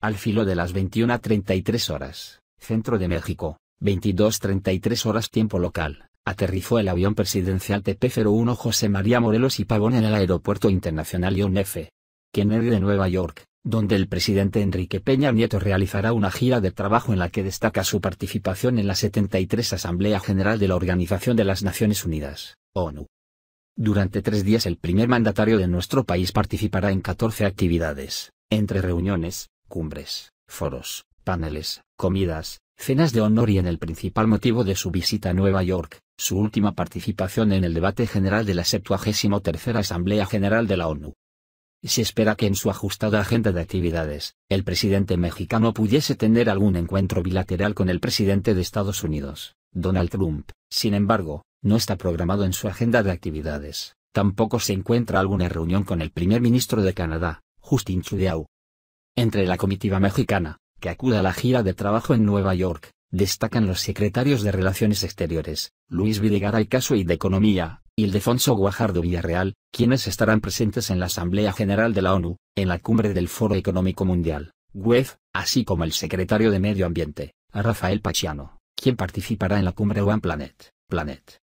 Al filo de las 21.33 horas, centro de México, 22.33 horas tiempo local, aterrizó el avión presidencial TP-01 José María Morelos y Pavón en el Aeropuerto Internacional John F. Kennedy de Nueva York, donde el presidente Enrique Peña Nieto realizará una gira de trabajo en la que destaca su participación en la 73 Asamblea General de la Organización de las Naciones Unidas, ONU. Durante tres días el primer mandatario de nuestro país participará en 14 actividades, entre reuniones, cumbres, foros, paneles, comidas, cenas de honor y en el principal motivo de su visita a Nueva York, su última participación en el debate general de la 73 Asamblea General de la ONU. Se espera que en su ajustada agenda de actividades, el presidente mexicano pudiese tener algún encuentro bilateral con el presidente de Estados Unidos, Donald Trump. Sin embargo, no está programado en su agenda de actividades. Tampoco se encuentra alguna reunión con el primer ministro de Canadá, Justin Trudeau, entre la comitiva mexicana, que acude a la gira de trabajo en Nueva York, destacan los secretarios de Relaciones Exteriores, Luis Videgaray Caso y de Economía, Ildefonso Guajardo Villarreal, quienes estarán presentes en la Asamblea General de la ONU, en la cumbre del Foro Económico Mundial, WEF, así como el secretario de Medio Ambiente, Rafael Pachiano, quien participará en la cumbre One Planet, Planet.